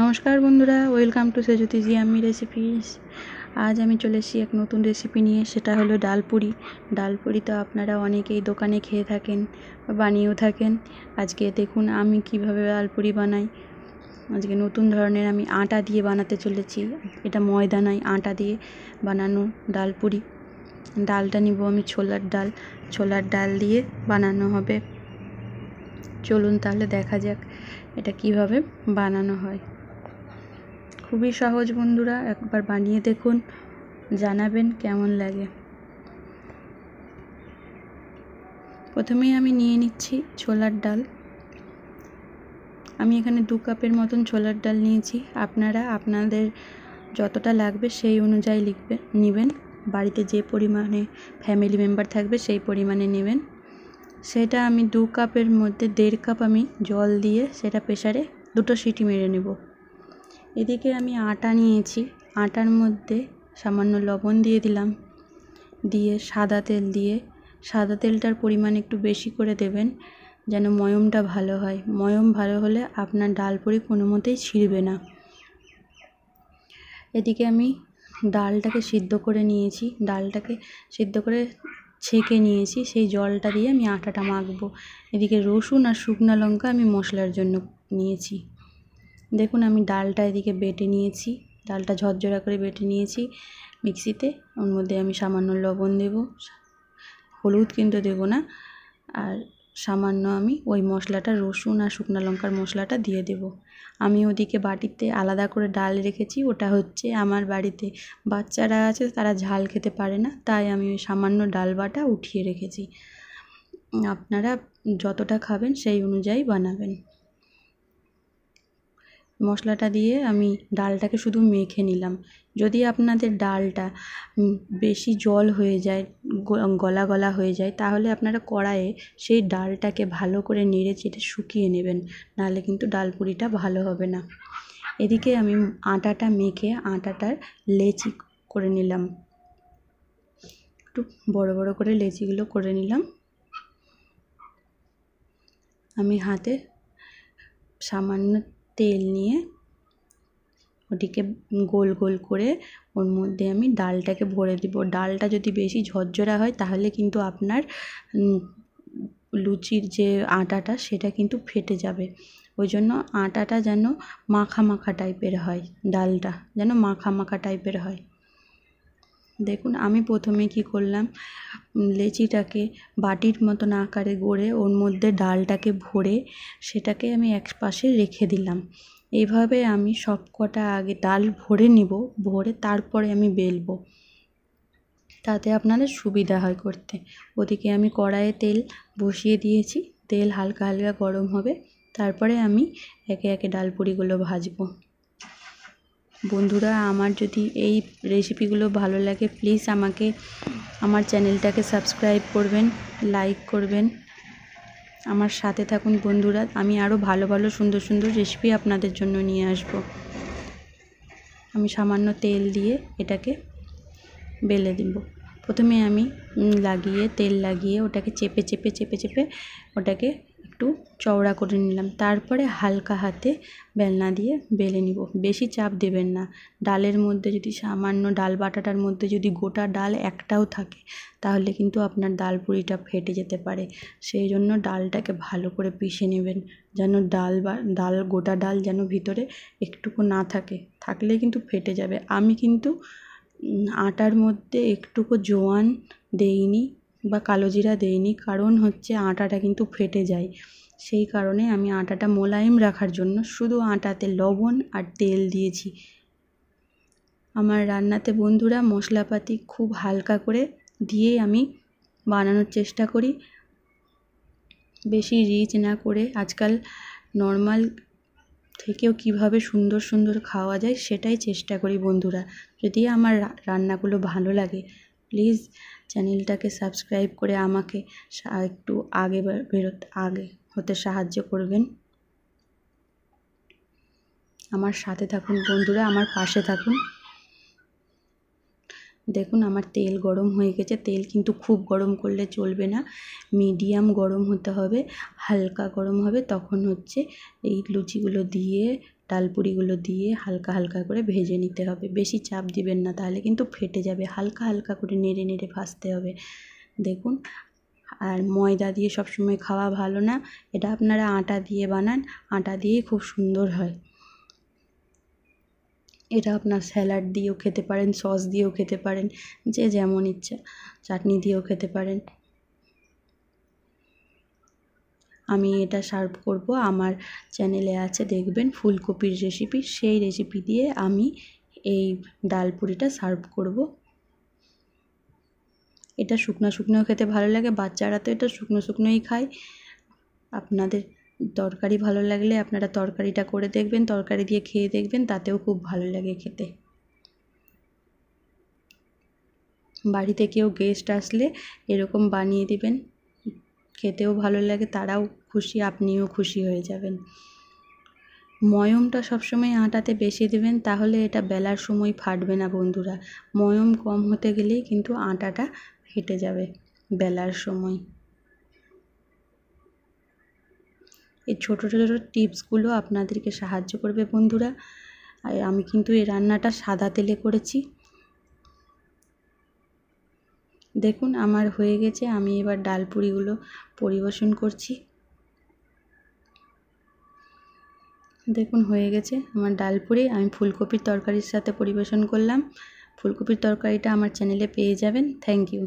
নমস্কার বন্ধুরা welcome to জি আমি রেসিপিস আজ আমি চলে এসেছি এক নতুন রেসিপি নিয়ে সেটা হলো ডাল পুরি ডাল পুরি তো আপনারা অনেকেই দোকানে খেয়ে থাকেন বা বানিয়েও থাকেন আজকে দেখুন আমি কিভাবে ডাল পুরি বানাই আজকে নতুন ধরনের আমি আটা দিয়ে বানাতে চলেছি এটা ময়দা নয় আটা দিয়ে বানানো ডাল পুরি ডালটা নিব আমি ছোলার ডাল ছোলার ডাল দিয়ে বানানো হবে চলুন তাহলে দেখা যাক এটা কিভাবে বানানো হয় খুবই সহজ বন্ধুরা একবার বানিয়ে দেখুন জানাবেন কেমন লাগে প্রথমেই আমি নিয়ে নিচ্ছি ছোলার ডাল আমি এখানে দু কাপের মতন ছোলার ডাল নিয়েছি আপনারা আপনাদের যতটা লাগবে সেই অনুযায়ী লিখবে নেবেন বাড়িতে যে পরিমাণে ফ্যামিলি মেম্বার থাকবে সেই পরিমাণে নেবেন সেটা আমি দু কাপের মধ্যে দেড় কাপ আমি জল দিয়ে সেটা প্রেশারে দুটো সিটি মেরে নেব এদিকে আমি আটা নিয়েছি আটার মধ্যে সামান্য লবণ দিয়ে দিলাম দিয়ে সাদা তেল দিয়ে সাদা তেলটার পরিমাণ একটু বেশি করে দেবেন যেন ময়মটা ভালো হয় ময়ম ভালো হলে আপনার ডালপুরি কোনো মতেই ছিঁড়বে না এদিকে আমি ডালটাকে সিদ্ধ করে নিয়েছি ডালটাকে সিদ্ধ করে ছেঁকে নিয়েছি সেই জলটা দিয়ে আমি আটাটা মাখবো এদিকে রসুন আর শুকনা লঙ্কা আমি মশলার জন্য নিয়েছি দেখুন আমি ডালটা এদিকে বেটে নিয়েছি ডালটা ঝরঝরা করে বেটে নিয়েছি মিক্সিতে ওর মধ্যে আমি সামান্য লবণ দেব হলুদ কিন্তু দেবো না আর সামান্য আমি ওই মশলাটা রসুন আর শুকনো লঙ্কার মশলাটা দিয়ে দেব আমি ওদিকে বাটিতে আলাদা করে ডাল রেখেছি ওটা হচ্ছে আমার বাড়িতে বাচ্চারা আছে তারা ঝাল খেতে পারে না তাই আমি ওই সামান্য ডাল বাটা উঠিয়ে রেখেছি আপনারা যতটা খাবেন সেই অনুযায়ী বানাবেন মশলাটা দিয়ে আমি ডালটাকে শুধু মেখে নিলাম যদি আপনাদের ডালটা বেশি জল হয়ে যায় গলা গলা হয়ে যায় তাহলে আপনারা কড়াইয়ে সেই ডালটাকে ভালো করে নেড়ে চেটে শুকিয়ে নেবেন নাহলে কিন্তু ডাল পুরিটা ভালো হবে না এদিকে আমি আটাটা মেখে আটাটার লেচি করে নিলাম একটু বড় বড় করে লেচিগুলো করে নিলাম আমি হাতে সামান্য তেল নিয়ে ওটিকে গোল গোল করে ওর মধ্যে আমি ডালটাকে ভরে দিব ডালটা যদি বেশি ঝরঝরা হয় তাহলে কিন্তু আপনার লুচির যে আটাটা সেটা কিন্তু ফেটে যাবে ওই জন্য আটাটা যেন মাখা মাখা টাইপের হয় ডালটা যেন মাখা মাখা টাইপের হয় দেখুন আমি প্রথমে কি করলাম লেচিটাকে বাটির মতন আকারে গড়ে ওর মধ্যে ডালটাকে ভরে সেটাকে আমি এক পাশে রেখে দিলাম এভাবে আমি সব কটা আগে ডাল ভরে নেব ভরে তারপরে আমি বেলবো তাতে আপনাদের সুবিধা হয় করতে ওদিকে আমি কড়াইয়ে তেল বসিয়ে দিয়েছি তেল হালকা হালকা গরম হবে তারপরে আমি একে একে পুরিগুলো ভাজবো বন্ধুরা আমার যদি এই রেসিপিগুলো ভালো লাগে প্লিজ আমাকে আমার চ্যানেলটাকে সাবস্ক্রাইব করবেন লাইক করবেন আমার সাথে থাকুন বন্ধুরা আমি আরও ভালো ভালো সুন্দর সুন্দর রেসিপি আপনাদের জন্য নিয়ে আসব আমি সামান্য তেল দিয়ে এটাকে বেলে দিব প্রথমে আমি লাগিয়ে তেল লাগিয়ে ওটাকে চেপে চেপে চেপে চেপে ওটাকে একটু চওড়া করে নিলাম তারপরে হালকা হাতে বেলনা দিয়ে বেলে নিব বেশি চাপ দেবেন না ডালের মধ্যে যদি সামান্য ডাল বাটাটার মধ্যে যদি গোটা ডাল একটাও থাকে তাহলে কিন্তু আপনার ডাল পুরিটা ফেটে যেতে পারে সেই জন্য ডালটাকে ভালো করে পিষে নেবেন যেন ডাল বা ডাল গোটা ডাল যেন ভিতরে একটুকু না থাকে থাকলে কিন্তু ফেটে যাবে আমি কিন্তু আটার মধ্যে একটুকু জোয়ান দেইনি বা কালো জিরা দিইনি কারণ হচ্ছে আটাটা কিন্তু ফেটে যায় সেই কারণে আমি আটাটা মোলায়েম রাখার জন্য শুধু আটাতে লবণ আর তেল দিয়েছি আমার রান্নাতে বন্ধুরা মশলাপাতি খুব হালকা করে দিয়ে আমি বানানোর চেষ্টা করি বেশি রিচ না করে আজকাল নর্মাল থেকেও কিভাবে সুন্দর সুন্দর খাওয়া যায় সেটাই চেষ্টা করি বন্ধুরা যদি আমার রান্নাগুলো ভালো লাগে প্লিজ চ্যানেলটাকে সাবস্ক্রাইব করে আমাকে একটু আগে বেরোতে আগে হতে সাহায্য করবেন আমার সাথে থাকুন বন্ধুরা আমার পাশে থাকুন দেখুন আমার তেল গরম হয়ে গেছে তেল কিন্তু খুব গরম করলে চলবে না মিডিয়াম গরম হতে হবে হালকা গরম হবে তখন হচ্ছে এই লুচিগুলো দিয়ে ডালপুরিগুলো দিয়ে হালকা হালকা করে ভেজে নিতে হবে বেশি চাপ দিবেন না তাহলে কিন্তু ফেটে যাবে হালকা হালকা করে নেড়ে নেড়ে ভাজতে হবে দেখুন আর ময়দা দিয়ে সবসময় খাওয়া ভালো না এটা আপনারা আটা দিয়ে বানান আটা দিয়েই খুব সুন্দর হয় এটা আপনার স্যালাড দিয়েও খেতে পারেন সস দিয়েও খেতে পারেন যে যেমন ইচ্ছা চাটনি দিয়েও খেতে পারেন আমি এটা সার্ভ করব আমার চ্যানেলে আছে দেখবেন ফুলকপির রেসিপি সেই রেসিপি দিয়ে আমি এই ডাল পুরিটা সার্ভ করব এটা শুকনো শুকনো খেতে ভালো লাগে বাচ্চারা তো এটা শুকনো শুকনোই খায় আপনাদের তরকারি ভালো লাগলে আপনারা তরকারিটা করে দেখবেন তরকারি দিয়ে খেয়ে দেখবেন তাতেও খুব ভালো লাগে খেতে বাড়িতে কেউ গেস্ট আসলে এরকম বানিয়ে দিবেন খেতেও ভালো লাগে তারাও খুশি আপনিও খুশি হয়ে যাবেন ময়মটা সবসময় আটাতে বেশি দেবেন তাহলে এটা বেলার সময় ফাটবে না বন্ধুরা ময়ম কম হতে গেলেই কিন্তু আটাটা ফেটে যাবে বেলার সময় এই ছোটো ছোটো টিপসগুলো আপনাদেরকে সাহায্য করবে বন্ধুরা আর আমি কিন্তু এই রান্নাটা সাদা তেলে করেছি দেখুন আমার হয়ে গেছে আমি এবার ডাল পুরিগুলো পরিবেশন করছি দেখুন হয়ে গেছে আমার ডাল পুরি আমি ফুলকপির তরকারির সাথে পরিবেশন করলাম ফুলকপির তরকারিটা আমার চ্যানেলে পেয়ে যাবেন থ্যাংক ইউ